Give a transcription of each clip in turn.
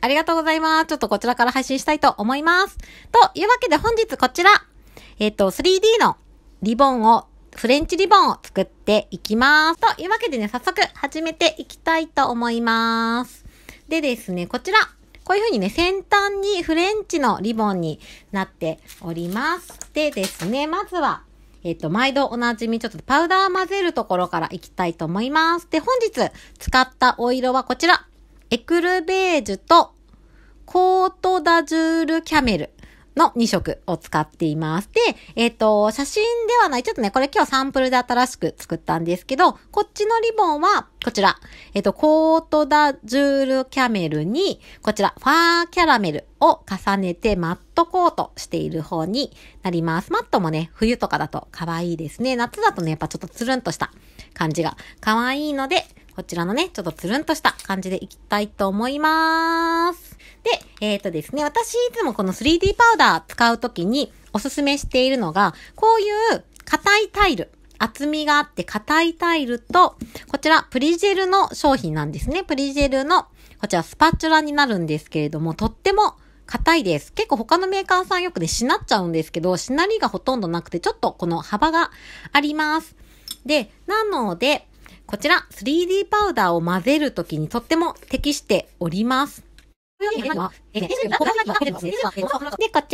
ありがとうございます。ちょっとこちらから配信したいと思います。というわけで本日こちら、えっ、ー、と、3D のリボンを、フレンチリボンを作っていきます。というわけでね、早速始めていきたいと思います。でですね、こちら、こういう風にね、先端にフレンチのリボンになっております。でですね、まずは、えっ、と、毎度おなじみ、ちょっとパウダー混ぜるところからいきたいと思います。で、本日使ったお色はこちら、エクルベージュとコートダジュールキャメルの2色を使っています。で、えっ、ー、と、写真ではない、ちょっとね、これ今日サンプルで新しく作ったんですけど、こっちのリボンはこちら、えっ、ー、と、コートダジュールキャメルに、こちら、ファーキャラメルを重ねてマットコートしている方になります。マットもね、冬とかだと可愛いですね。夏だとね、やっぱちょっとつるんとした感じが可愛いので、こちらのね、ちょっとつるんとした感じでいきたいと思いまーす。で、えっ、ー、とですね、私いつもこの 3D パウダー使うときにおすすめしているのが、こういう硬いタイル。厚みがあって硬いタイルと、こちらプリジェルの商品なんですね。プリジェルの、こちらスパチュラになるんですけれども、とっても硬いです。結構他のメーカーさんよくね、しなっちゃうんですけど、しなりがほとんどなくて、ちょっとこの幅があります。で、なので、こちら 3D パウダーを混ぜるときにとっても適しております。で、こち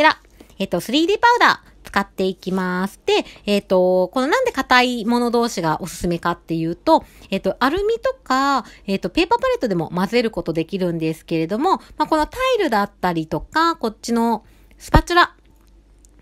ら、えっ、ー、と、3D パウダー。使っていきます。で、えっ、ー、と、このなんで硬いもの同士がおすすめかっていうと、えっ、ー、と、アルミとか、えっ、ー、と、ペーパーパレットでも混ぜることできるんですけれども、まあ、このタイルだったりとか、こっちのスパチュラ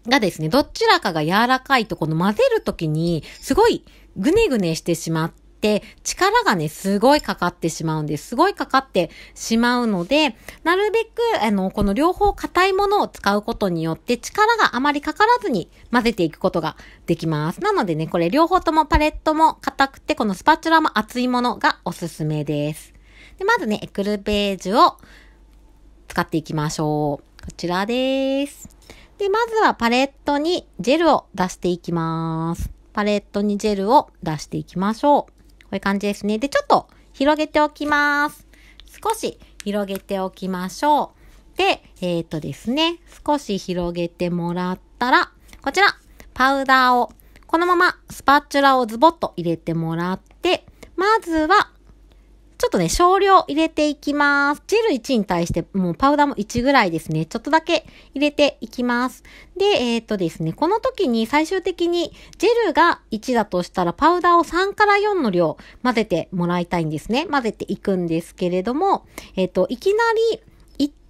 がですね、どちらかが柔らかいと、この混ぜるときに、すごいぐねぐねしてしまっって力がね、すごいかかってしまうんです。すごいかかってしまうので、なるべく、あの、この両方硬いものを使うことによって力があまりかからずに混ぜていくことができます。なのでね、これ両方ともパレットも硬くて、このスパチュラも厚いものがおすすめです。で、まずね、エクルベージュを使っていきましょう。こちらです。で、まずはパレットにジェルを出していきます。パレットにジェルを出していきましょう。こういう感じですね。で、ちょっと広げておきます。少し広げておきましょう。で、えっ、ー、とですね、少し広げてもらったら、こちら、パウダーを、このままスパチュラをズボッと入れてもらって、まずは、っとね、少量入れていきます。ジェル1に対して、もうパウダーも1ぐらいですね。ちょっとだけ入れていきます。で、えー、っとですね、この時に最終的にジェルが1だとしたら、パウダーを3から4の量混ぜてもらいたいんですね。混ぜていくんですけれども、えー、っと、いきなり、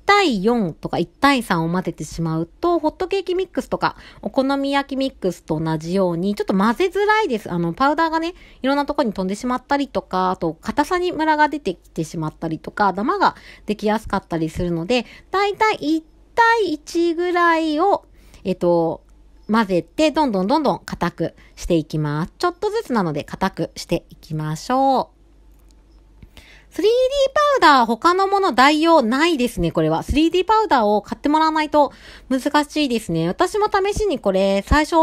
対4とか1対3を混ぜてしまうと、ホットケーキミックスとか、お好み焼きミックスと同じように、ちょっと混ぜづらいです。あの、パウダーがね、いろんなとこに飛んでしまったりとか、あと、硬さにムラが出てきてしまったりとか、ダマができやすかったりするので、だいたい1対1ぐらいを、えっと、混ぜて、どんどんどんどん硬くしていきます。ちょっとずつなので硬くしていきましょう。3D パウダー他のもの代用ないですね、これは。3D パウダーを買ってもらわないと難しいですね。私も試しにこれ、最初、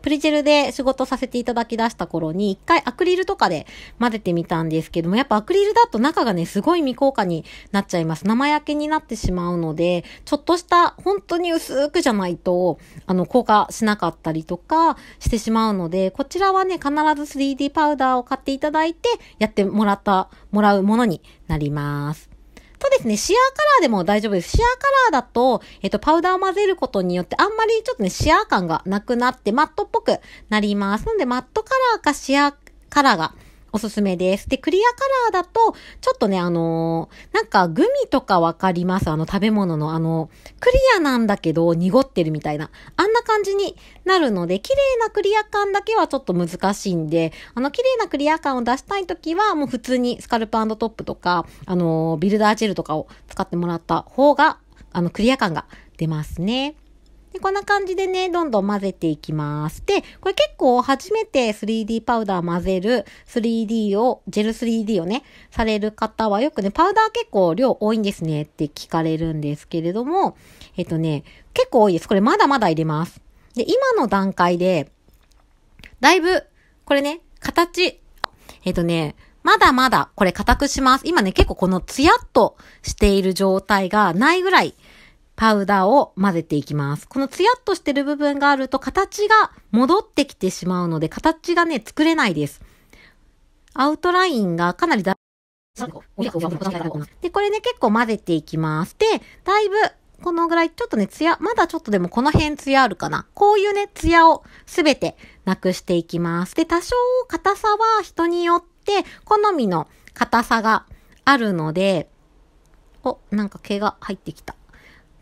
プリジェルで仕事させていただき出した頃に、一回アクリルとかで混ぜてみたんですけども、やっぱアクリルだと中がね、すごい未効果になっちゃいます。生焼けになってしまうので、ちょっとした、本当に薄くじゃないと、あの、効果しなかったりとかしてしまうので、こちらはね、必ず 3D パウダーを買っていただいて、やってもらった、もらうものにになります。そうですね、シアーカラーでも大丈夫です。シアーカラーだと、えっと、パウダーを混ぜることによって、あんまりちょっとね、シアー感がなくなって、マットっぽくなります。なので、マットカラーかシアーカラーがおすすめです。で、クリアカラーだと、ちょっとね、あのー、なんかグミとかわかりますあの食べ物のあの、クリアなんだけど濁ってるみたいな。あんな感じになるので、綺麗なクリア感だけはちょっと難しいんで、あの、綺麗なクリア感を出したいときは、もう普通にスカルプトップとか、あのー、ビルダージェルとかを使ってもらった方が、あの、クリア感が出ますね。で、こんな感じでね、どんどん混ぜていきます。で、これ結構初めて 3D パウダー混ぜる 3D を、ジェル 3D をね、される方はよくね、パウダー結構量多いんですねって聞かれるんですけれども、えっとね、結構多いです。これまだまだ入れます。で、今の段階で、だいぶ、これね、形、えっとね、まだまだこれ固くします。今ね、結構このツヤっとしている状態がないぐらいパウダーを混ぜていきます。このツヤっとしてる部分があると形が戻ってきてしまうので、形がね、作れないです。アウトラインがかなりだ、で、これね、結構混ぜていきます。で、だいぶ、このぐらい、ちょっとね、ツヤ、まだちょっとでもこの辺ツヤあるかな。こういうね、ツヤをすべてなくしていきます。で、多少硬さは人によって、好みの硬さがあるので、お、なんか毛が入ってきた。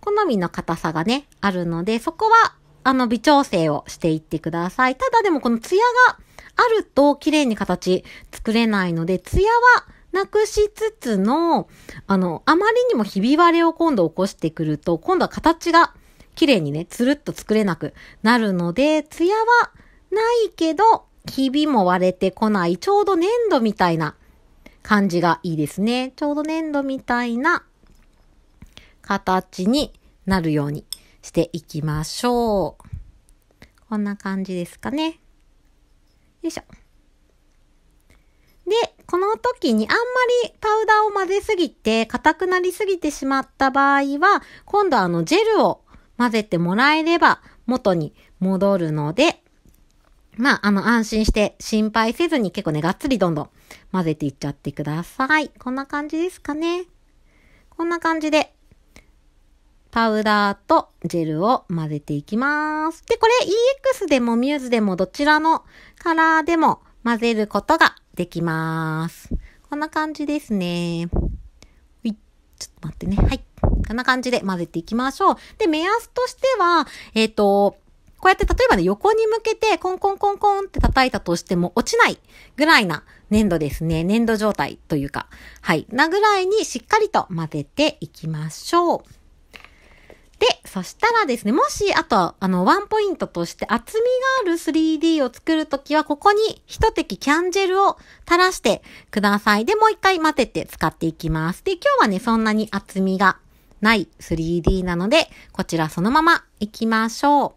好みの硬さがね、あるので、そこは、あの、微調整をしていってください。ただでもこのツヤがあると綺麗に形作れないので、ツヤはなくしつつの、あの、あまりにもひび割れを今度起こしてくると、今度は形が綺麗にね、つるっと作れなくなるので、ツヤはないけど、ひびも割れてこない、ちょうど粘土みたいな感じがいいですね。ちょうど粘土みたいな形になるようにしていきましょう。こんな感じですかね。よいしょ。で、この時にあんまりパウダーを混ぜすぎて硬くなりすぎてしまった場合は、今度あのジェルを混ぜてもらえれば元に戻るので、まあ、あの、安心して心配せずに結構ね、がっつりどんどん混ぜていっちゃってください。こんな感じですかね。こんな感じでパウダーとジェルを混ぜていきます。で、これ EX でもミューズでもどちらのカラーでも混ぜることができます。こんな感じですね。ちょっと待ってね。はい。こんな感じで混ぜていきましょう。で、目安としては、えっ、ー、と、こうやって例えばね、横に向けてコンコンコンコンって叩いたとしても落ちないぐらいな粘土ですね。粘土状態というか、はい。なぐらいにしっかりと混ぜていきましょう。で、そしたらですね、もし、あと、あの、ワンポイントとして、厚みがある 3D を作るときは、ここに一滴キャンジェルを垂らしてください。で、もう一回混ぜて使っていきます。で、今日はね、そんなに厚みがない 3D なので、こちらそのままいきましょ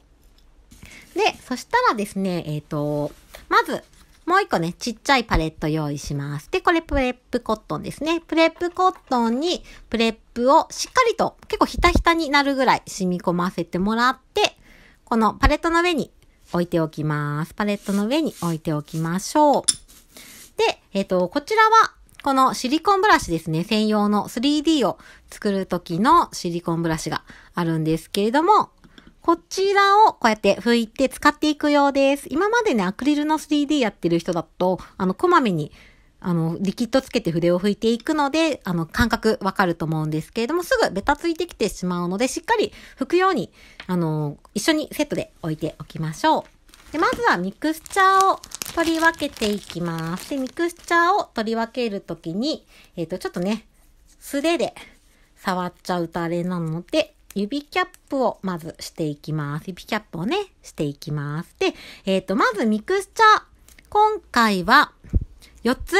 う。で、そしたらですね、えっ、ー、と、まず、もう一個ね、ちっちゃいパレット用意します。で、これプレップコットンですね。プレップコットンにプレップをしっかりと結構ひたひたになるぐらい染み込ませてもらって、このパレットの上に置いておきます。パレットの上に置いておきましょう。で、えっ、ー、と、こちらはこのシリコンブラシですね、専用の 3D を作る時のシリコンブラシがあるんですけれども、こちらをこうやって拭いて使っていくようです。今までね、アクリルの 3D やってる人だと、あの、こまめにあの、リキッドつけて筆を拭いていくので、あの、感覚わかると思うんですけれども、すぐベタついてきてしまうので、しっかり拭くように、あの、一緒にセットで置いておきましょう。で、まずはミクスチャーを取り分けていきます。で、ミクスチャーを取り分けるときに、えっ、ー、と、ちょっとね、素手で触っちゃうとあれなので、指キャップをまずしていきます。指キャップをね、していきます。で、えっ、ー、と、まずミクスチャー。今回は4つ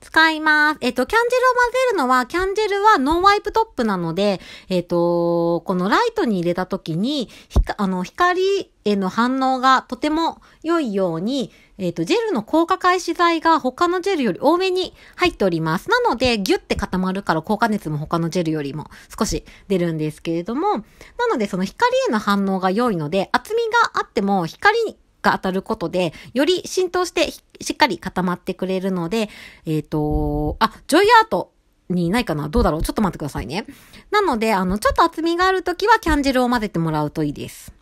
使います。えっと、キャンジェルを混ぜるのは、キャンジェルはノンワイプトップなので、えっと、このライトに入れた時に、あの、光への反応がとても良いように、えっと、ジェルの硬化開始剤が他のジェルより多めに入っております。なので、ギュって固まるから硬化熱も他のジェルよりも少し出るんですけれども、なので、その光への反応が良いので、厚みがあっても光が当たることで、より浸透してしっかり固まってくれるので、えっ、ー、と、あ、ジョイアートにないかなどうだろうちょっと待ってくださいね。なので、あの、ちょっと厚みがあるときはキャンジルを混ぜてもらうといいです。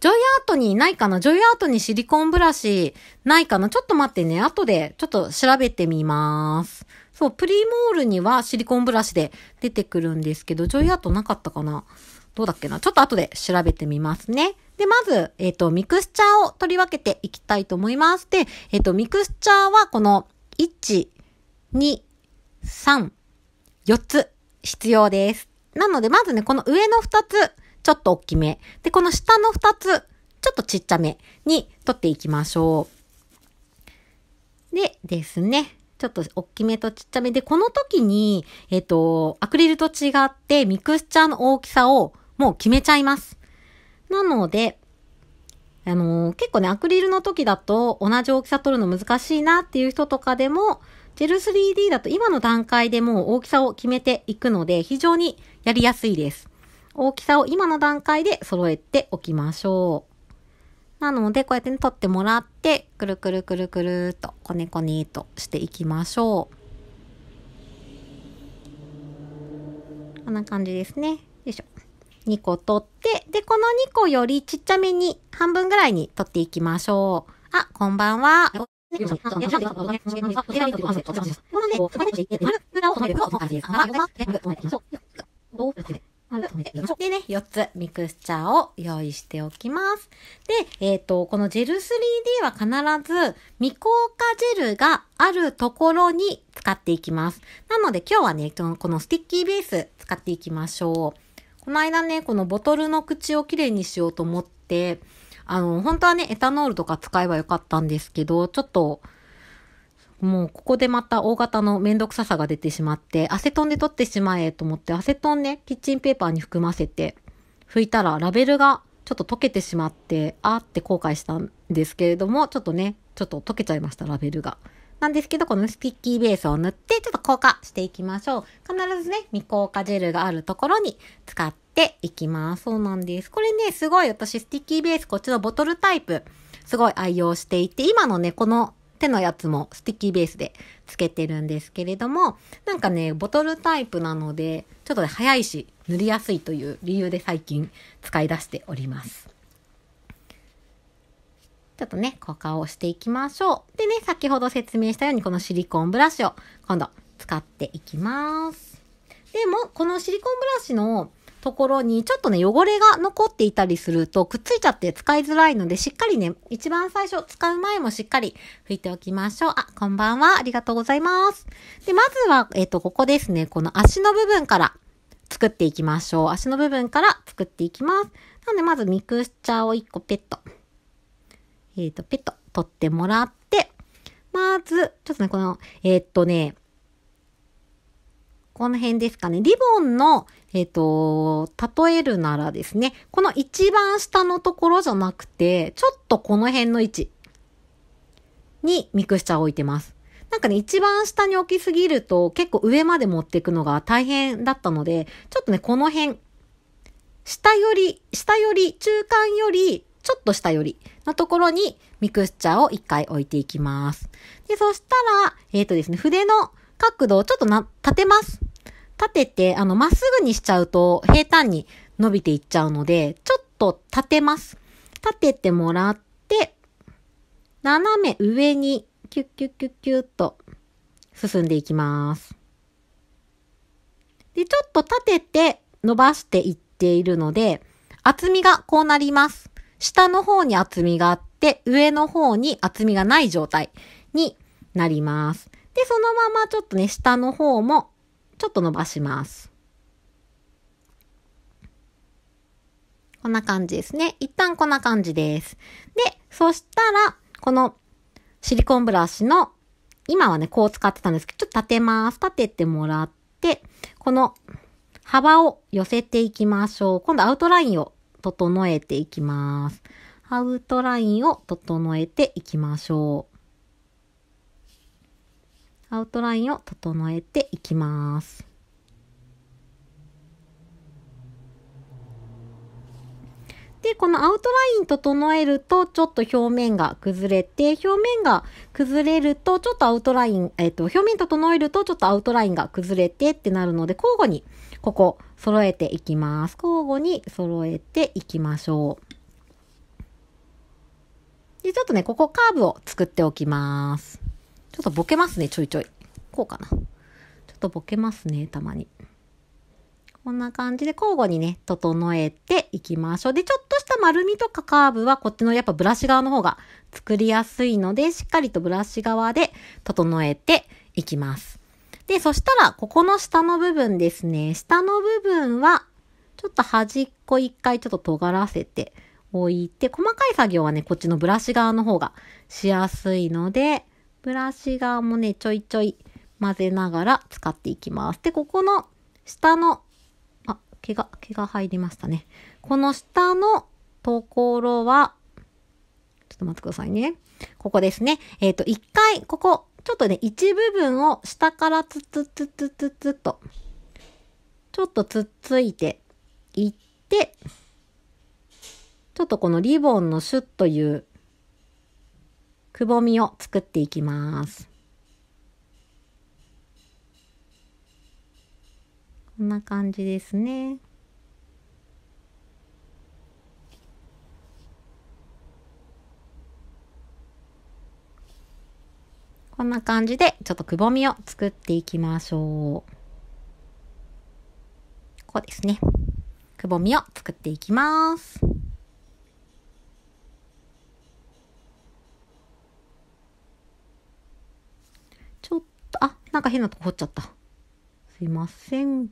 ジョイアートにないかなジョイアートにシリコンブラシないかなちょっと待ってね。後でちょっと調べてみます。そう、プリモールにはシリコンブラシで出てくるんですけど、ジョイアートなかったかなどうだっけなちょっと後で調べてみますね。で、まず、えっ、ー、と、ミクスチャーを取り分けていきたいと思います。で、えっ、ー、と、ミクスチャーはこの1、2、3、4つ必要です。なので、まずね、この上の2つ、ちょっと大きめ。で、この下の2つ、ちょっとちっちゃめに取っていきましょう。でですね。ちょっと大きめとちっちゃめで、この時に、えっ、と、アクリルと違ってミクスチャーの大きさをもう決めちゃいます。なので、あのー、結構ね、アクリルの時だと同じ大きさ取るの難しいなっていう人とかでも、ジェル 3D だと今の段階でもう大きさを決めていくので、非常にやりやすいです。大きさを今の段階で揃えておきましょう。なので、こうやってね、取ってもらって、くるくるくるくるっと、こねこねとしていきましょう。こんな感じですね。2個取って、で、この2個よりちっちゃめに半分ぐらいに取っていきましょう。あ、こんばんは。でね、4つミクスチャーを用意しておきます。で、えっ、ー、と、このジェル 3D は必ず未硬化ジェルがあるところに使っていきます。なので今日はね、このスティッキーベース使っていきましょう。この間ね、このボトルの口をきれいにしようと思って、あの、本当はね、エタノールとか使えばよかったんですけど、ちょっと、もうここでまた大型のめんどくささが出てしまって、アセトンで取ってしまえと思って、アセトンね、キッチンペーパーに含ませて、拭いたらラベルがちょっと溶けてしまって、あーって後悔したんですけれども、ちょっとね、ちょっと溶けちゃいました、ラベルが。なんですけど、このスティッキーベースを塗って、ちょっと硬化していきましょう。必ずね、未硬化ジェルがあるところに使っていきます。そうなんです。これね、すごい私、スティッキーベース、こっちのボトルタイプ、すごい愛用していて、今のね、この手のやつもスティッキーベースでつけてるんですけれども、なんかね、ボトルタイプなので、ちょっと、ね、早いし、塗りやすいという理由で最近使い出しております。ちょっとね、硬化をしていきましょう。でね、先ほど説明したようにこのシリコンブラシを今度使っていきます。でも、このシリコンブラシのところにちょっとね、汚れが残っていたりするとくっついちゃって使いづらいので、しっかりね、一番最初使う前もしっかり拭いておきましょう。あ、こんばんは。ありがとうございます。で、まずは、えっ、ー、と、ここですね、この足の部分から作っていきましょう。足の部分から作っていきます。なので、まずミクスチャーを1個ペット。えっ、ー、と、ペット取ってもらって、まず、ちょっとね、この、えー、っとね、この辺ですかね。リボンの、えっ、ー、と、例えるならですね、この一番下のところじゃなくて、ちょっとこの辺の位置にミクスチャーを置いてます。なんかね、一番下に置きすぎると結構上まで持っていくのが大変だったので、ちょっとね、この辺、下より、下より、中間よりちょっと下よりのところにミクスチャーを一回置いていきます。で、そしたら、えっ、ー、とですね、筆の角度をちょっとな、立てます。立てて、あの、まっすぐにしちゃうと平坦に伸びていっちゃうので、ちょっと立てます。立ててもらって、斜め上にキュッキュッキュッキュッと進んでいきます。で、ちょっと立てて伸ばしていっているので、厚みがこうなります。下の方に厚みがあって、上の方に厚みがない状態になります。で、そのままちょっとね、下の方もちょっと伸ばします。こんな感じですね。一旦こんな感じです。で、そしたら、このシリコンブラシの、今はね、こう使ってたんですけど、ちょっと立てます。立ててもらって、この幅を寄せていきましょう。今度アウトラインを整えていきます。アウトラインを整えていきましょう。アウトラインを整えていきます。で、このアウトライン整えると、ちょっと表面が崩れて、表面が崩れると、ちょっとアウトライン、えっ、ー、と、表面整えると、ちょっとアウトラインが崩れてってなるので、交互に、ここ、揃えていきます。交互に揃えていきましょう。で、ちょっとね、ここカーブを作っておきます。ちょっとボケますね、ちょいちょい。こうかな。ちょっとボケますね、たまに。こんな感じで交互にね、整えていきましょう。で、ちょっとした丸みとかカーブはこっちのやっぱブラシ側の方が作りやすいので、しっかりとブラシ側で整えていきます。で、そしたら、ここの下の部分ですね。下の部分は、ちょっと端っこ一回ちょっと尖らせておいて、細かい作業はね、こっちのブラシ側の方がしやすいので、ブラシ側もね、ちょいちょい混ぜながら使っていきます。で、ここの下の、あ、毛が、毛が入りましたね。この下のところは、ちょっと待ってくださいね。ここですね。えっ、ー、と、一回、ここ、ちょっとね、一部分を下からつつつつつつと、ちょっとつっついていって、ちょっとこのリボンのシュッというくぼみを作っていきます。こんな感じですね。こんな感じで、ちょっとくぼみを作っていきましょう。こうですね。くぼみを作っていきます。ちょっと、あ、なんか変なとこ掘っちゃった。すいません。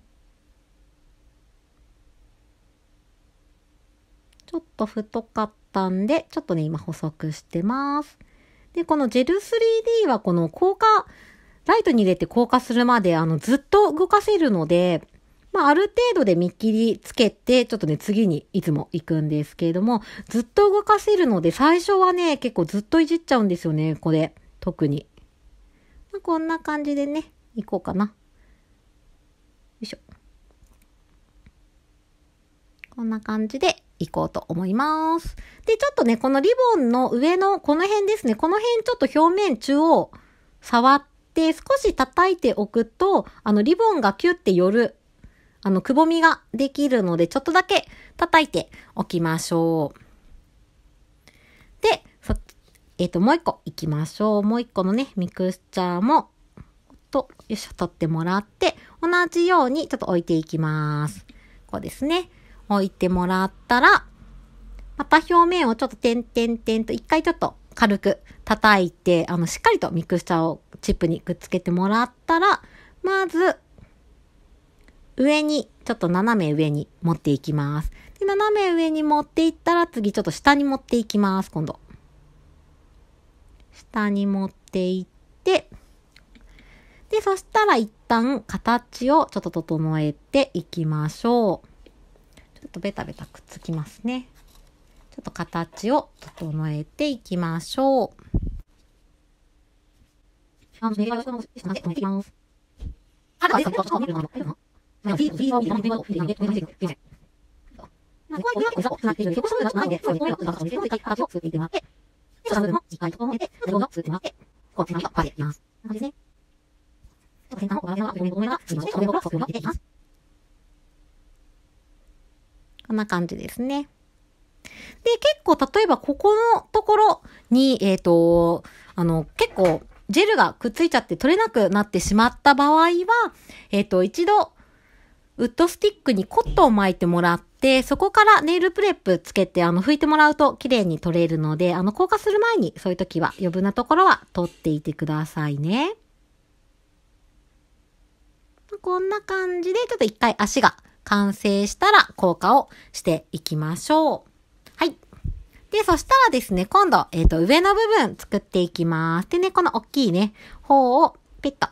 ちょっと太かったんで、ちょっとね、今細くしてます。で、このジェル 3D はこの硬化、ライトに入れて硬化するまで、あの、ずっと動かせるので、まあ、ある程度で見切りつけて、ちょっとね、次にいつも行くんですけれども、ずっと動かせるので、最初はね、結構ずっといじっちゃうんですよね、これ。特に。まあ、こんな感じでね、行こうかな。よいしょ。こんな感じでいこうと思います。で、ちょっとね、このリボンの上のこの辺ですね、この辺ちょっと表面中央触って少し叩いておくと、あのリボンがキュッて寄る、あのくぼみができるので、ちょっとだけ叩いておきましょう。で、そえっ、ー、と、もう一個いきましょう。もう一個のね、ミクスチャーも、と、よいしょ、取ってもらって、同じようにちょっと置いていきます。こうですね。置いてもらったら、また表面をちょっと点々点と一回ちょっと軽く叩いて、あの、しっかりとミクスチャーをチップにくっつけてもらったら、まず、上に、ちょっと斜め上に持っていきます。で、斜め上に持っていったら、次ちょっと下に持っていきます、今度。下に持っていって、で、そしたら一旦形をちょっと整えていきましょう。ょっとベタベタくっつきますね。ちょっと形を整えていきましょう。こうつまみをパでいきます。こんな感じですね。で、結構、例えばここのところに、えっ、ー、と、あの、結構、ジェルがくっついちゃって取れなくなってしまった場合は、えっ、ー、と、一度、ウッドスティックにコットンを巻いてもらって、そこからネイルプレップつけて、あの、拭いてもらうと綺麗に取れるので、あの、硬化する前に、そういう時は余分なところは取っていてくださいね。こんな感じで、ちょっと一回足が完成したら効果をしていきましょう。はい。で、そしたらですね、今度、えっ、ー、と、上の部分作っていきます。でね、この大きいね、方をペッと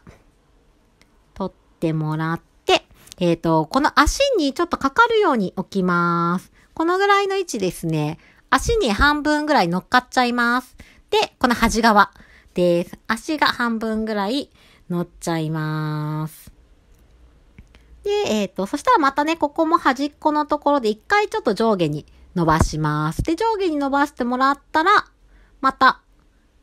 取ってもらって、えっ、ー、と、この足にちょっとかかるように置きます。このぐらいの位置ですね。足に半分ぐらい乗っかっちゃいます。で、この端側です。足が半分ぐらい乗っちゃいます。で、えっ、ー、と、そしたらまたね、ここも端っこのところで一回ちょっと上下に伸ばします。で、上下に伸ばしてもらったら、また、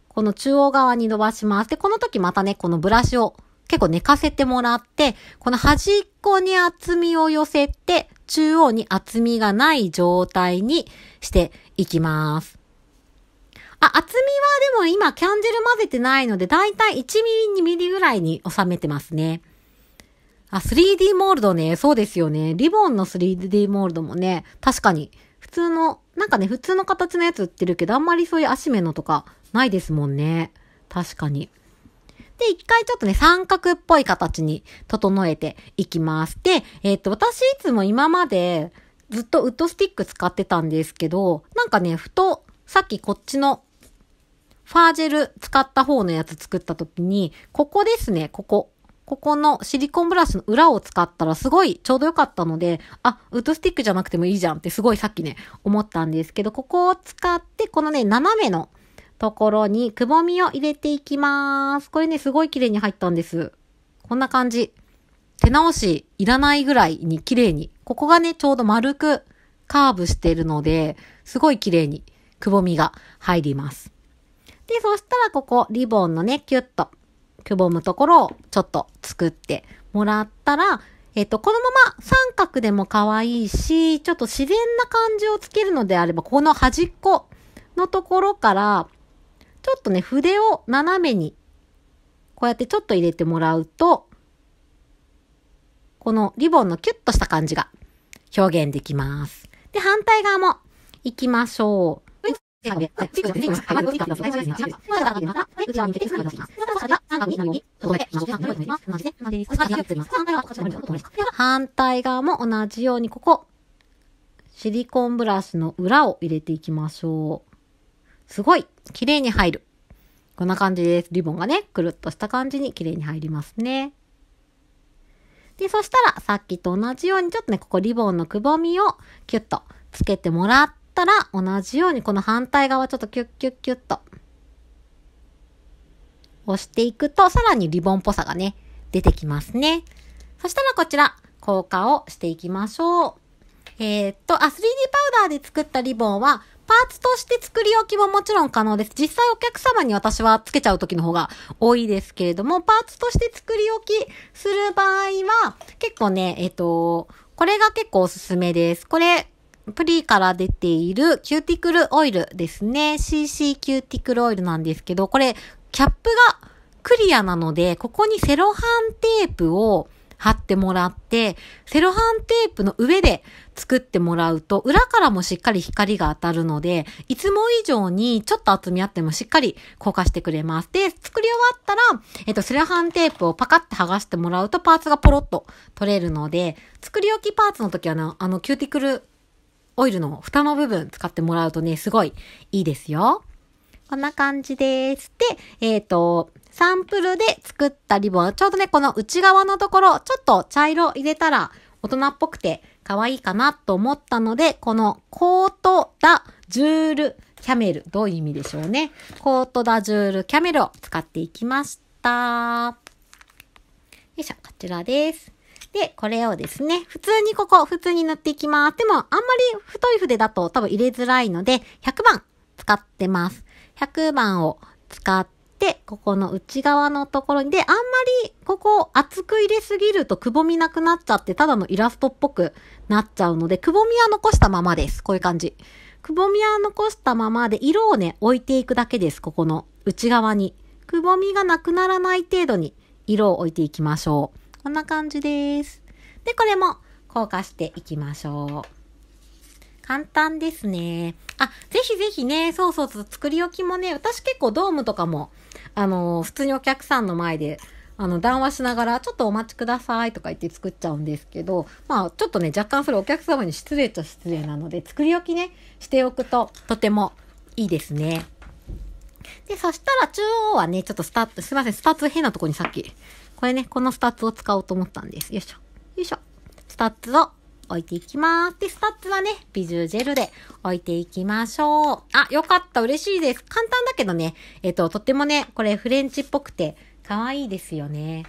この中央側に伸ばします。で、この時またね、このブラシを結構寝かせてもらって、この端っこに厚みを寄せて、中央に厚みがない状態にしていきます。あ、厚みはでも今キャンジェル混ぜてないので、だいたい1ミリ、2ミリぐらいに収めてますね。あ、3D モールドね。そうですよね。リボンの 3D モールドもね、確かに、普通の、なんかね、普通の形のやつ売ってるけど、あんまりそういう足目のとか、ないですもんね。確かに。で、一回ちょっとね、三角っぽい形に整えていきます。で、えー、っと、私いつも今まで、ずっとウッドスティック使ってたんですけど、なんかね、ふと、さっきこっちのファージェル使った方のやつ作った時に、ここですね、ここ。ここのシリコンブラシの裏を使ったらすごいちょうど良かったので、あ、ウッドスティックじゃなくてもいいじゃんってすごいさっきね、思ったんですけど、ここを使って、このね、斜めのところにくぼみを入れていきます。これね、すごい綺麗に入ったんです。こんな感じ。手直しいらないぐらいに綺麗に。ここがね、ちょうど丸くカーブしてるので、すごい綺麗にくぼみが入ります。で、そしたらここ、リボンのね、キュッとくぼむところをちょっと作ってもらったら、えっと、このまま三角でも可愛いし、ちょっと自然な感じをつけるのであれば、ここの端っこのところから、ちょっとね、筆を斜めに、こうやってちょっと入れてもらうと、このリボンのキュッとした感じが表現できます。で、反対側も行きましょう。ははい、はい、は反対側も同じように、ここ、シリコンブラシの裏を入れていきましょう。すごい綺麗に入る。こんな感じです。リボンがね、くるっとした感じに綺麗に入りますね。で、そしたらさっきと同じようにちょっとね、ここリボンのくぼみをキュッとつけてもらってたら、同じようにこの反対側ちょっとキュッキュッキュッと、押していくと、さらにリボンっぽさがね、出てきますね。そしたらこちら、硬化をしていきましょう。えー、っと、あ、3D パウダーで作ったリボンは、パーツとして作り置きももちろん可能です。実際お客様に私はつけちゃう時の方が多いですけれども、パーツとして作り置きする場合は、結構ね、えっと、これが結構おすすめです。これ、プリーから出ているキューティクルオイルですね。CC キューティクルオイルなんですけど、これ、キャップがクリアなので、ここにセロハンテープを貼ってもらって、セロハンテープの上で作ってもらうと、裏からもしっかり光が当たるので、いつも以上にちょっと厚みあってもしっかり硬化してくれます。で、作り終わったら、えっと、セロハンテープをパカって剥がしてもらうと、パーツがポロッと取れるので、作り置きパーツの時はな、あの、キューティクルオイルの蓋の部分使ってもらうとね、すごいいいですよ。こんな感じです。で、えっ、ー、と、サンプルで作ったリボン、ちょうどね、この内側のところ、ちょっと茶色入れたら大人っぽくて可愛いかなと思ったので、このコートダジュールキャメル、どういう意味でしょうね。コートダジュールキャメルを使っていきました。よいしょ、こちらです。で、これをですね、普通にここ、普通に塗っていきます。でも、あんまり太い筆だと多分入れづらいので、100番使ってます。100番を使って、ここの内側のところに、で、あんまりここ厚く入れすぎるとくぼみなくなっちゃって、ただのイラストっぽくなっちゃうので、くぼみは残したままです。こういう感じ。くぼみは残したままで、色をね、置いていくだけです。ここの内側に。くぼみがなくならない程度に色を置いていきましょう。こんな感じです。で、これも硬化していきましょう。簡単ですね。あ、ぜひぜひね、そうそうそう、作り置きもね、私結構ドームとかも、あのー、普通にお客さんの前で、あの、談話しながら、ちょっとお待ちくださいとか言って作っちゃうんですけど、まあ、ちょっとね、若干それお客様に失礼っちゃ失礼なので、作り置きね、しておくと、とてもいいですね。で、そしたら中央はね、ちょっとスタッ、すいません、スタッツ変なとこにさっきこれね、このスタッツを使おうと思ったんです。よいしょ。よいしょ。スタッツを置いていきます。で、スタッツはね、ビジュージェルで置いていきましょう。あ、よかった。嬉しいです。簡単だけどね、えっ、ー、と、とってもね、これフレンチっぽくて可愛いですよね。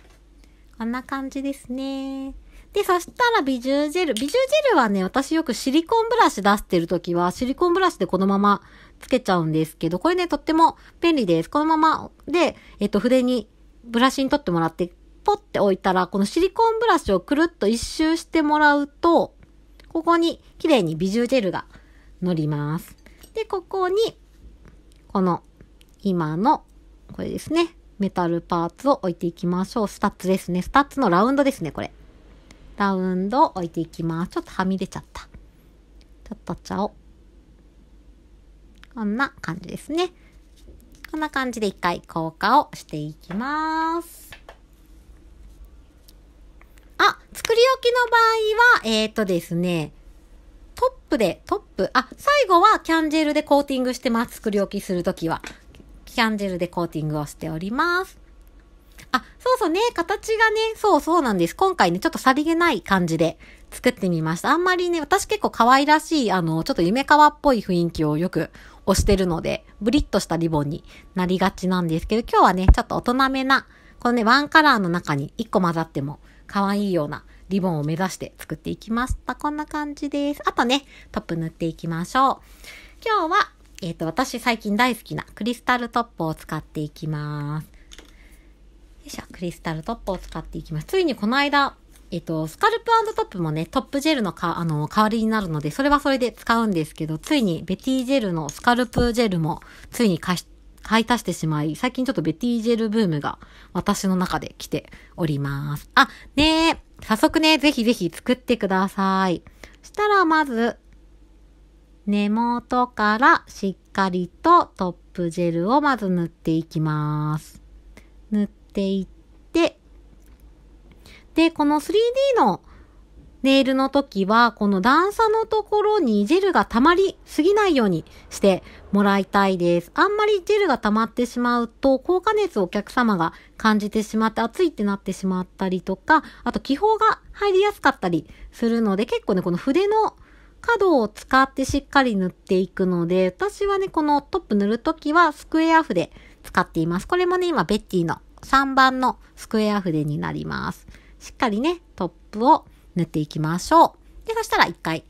こんな感じですね。で、そしたらビジュージェル。ビジュージェルはね、私よくシリコンブラシ出してるときは、シリコンブラシでこのままつけちゃうんですけど、これね、とっても便利です。このまま、で、えっ、ー、と、筆にブラシに取ってもらってポッて置いたら、このシリコンブラシをくるっと一周してもらうと、ここに綺麗にビジュージェルが乗ります。で、ここに、この今の、これですね、メタルパーツを置いていきましょう。スタッツですね。スタッツのラウンドですね、これ。ラウンドを置いていきます。ちょっとはみ出ちゃった。ちょっとちゃお。こんな感じですね。こんな感じで一回硬化をしていきます。作り置きの場合は、えー、とですね、トップで、トップ。あ、最後はキャンジェルでコーティングしてます。作り置きするときは。キャンジェルでコーティングをしております。あ、そうそうね、形がね、そうそうなんです。今回ね、ちょっとさりげない感じで作ってみました。あんまりね、私結構可愛らしい、あの、ちょっと夢川っぽい雰囲気をよく押してるので、ブリッとしたリボンになりがちなんですけど、今日はね、ちょっと大人めな、このね、ワンカラーの中に1個混ざっても可愛いようなリボンを目指して作っていきました。こんな感じです。あとね、トップ塗っていきましょう。今日は、えっ、ー、と、私最近大好きなクリスタルトップを使っていきます。よいしょ、クリスタルトップを使っていきます。ついにこの間、えっと、スカルプトップもね、トップジェルのか、あの、代わりになるので、それはそれで使うんですけど、ついにベティジェルのスカルプジェルも、ついにして、買い足してしまい、最近ちょっとベティジェルブームが私の中で来ております。あ、ねえ、早速ね、ぜひぜひ作ってください。したらまず、根元からしっかりとトップジェルをまず塗っていきます。塗っていって、で、この 3D のネイルの時は、この段差のところにジェルが溜まりすぎないようにしてもらいたいです。あんまりジェルが溜まってしまうと、高加熱をお客様が感じてしまって熱いってなってしまったりとか、あと気泡が入りやすかったりするので、結構ね、この筆の角を使ってしっかり塗っていくので、私はね、このトップ塗るときはスクエア筆使っています。これもね、今、ベッティの3番のスクエア筆になります。しっかりね、トップを塗っていきましょう。で、そしたら一回、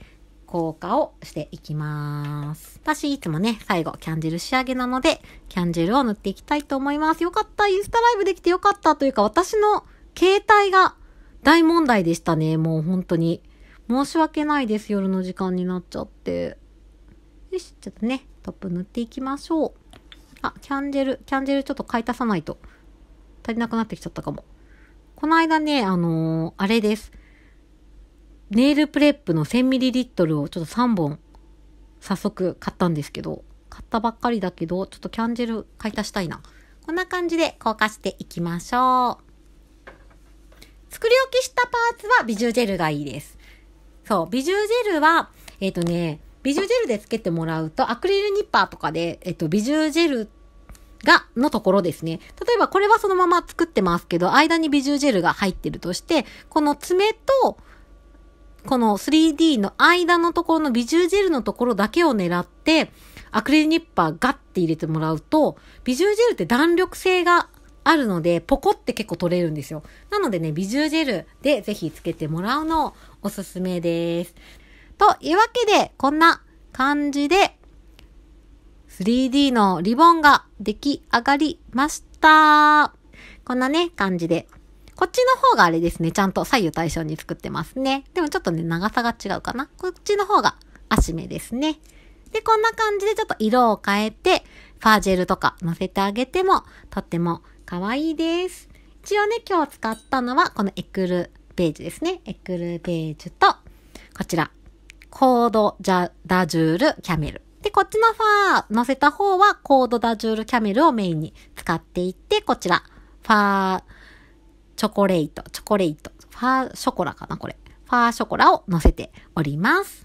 硬化をしていきます。私、いつもね、最後、キャンジェル仕上げなので、キャンジェルを塗っていきたいと思います。よかった。インスタライブできてよかったというか、私の携帯が大問題でしたね。もう本当に。申し訳ないです。夜の時間になっちゃって。よし、ちょっとね、トップ塗っていきましょう。あ、キャンジェル、キャンジェルちょっと買い足さないと足りなくなってきちゃったかも。この間ね、あのー、あれです。ネイルプレップの 1000ml をちょっと3本、早速買ったんですけど、買ったばっかりだけど、ちょっとキャンジェル買い足したいな。こんな感じで硬化していきましょう。作り置きしたパーツはビジュジェルがいいです。そう、ビジュジェルは、えっ、ー、とね、ビジュジェルでつけてもらうと、アクリルニッパーとかで、えっ、ー、と、ビジュジェルが、のところですね。例えばこれはそのまま作ってますけど、間にビジュジェルが入ってるとして、この爪と、この 3D の間のところのビジュージェルのところだけを狙って、アクリルニッパーガッて入れてもらうと、ビジュージェルって弾力性があるので、ポコって結構取れるんですよ。なのでね、ビジュージェルでぜひつけてもらうのをおすすめです。というわけで、こんな感じで、3D のリボンが出来上がりました。こんなね、感じでこっちの方があれですね、ちゃんと左右対称に作ってますね。でもちょっとね、長さが違うかな。こっちの方が足目ですね。で、こんな感じでちょっと色を変えて、ファージェルとか乗せてあげても、とっても可愛いです。一応ね、今日使ったのは、このエクルベージュですね。エクルベージュと、こちら、コードジャダジュールキャメル。で、こっちのファー乗せた方は、コードダジュールキャメルをメインに使っていって、こちら、ファー、チョコレート、チョコレート、ファーショコラかな、これ。ファーショコラを乗せております。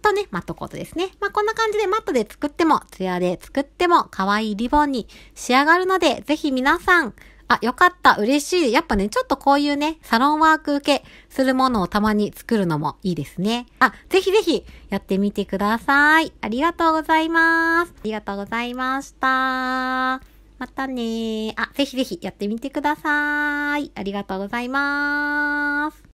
とね、マットコートですね。まあ、こんな感じでマットで作っても、ツヤで作っても、可愛いリボンに仕上がるので、ぜひ皆さん、あ、よかった、嬉しい。やっぱね、ちょっとこういうね、サロンワーク受けするものをたまに作るのもいいですね。あ、ぜひぜひやってみてください。ありがとうございます。ありがとうございました。またねー。あ、ぜひぜひやってみてください。ありがとうございます。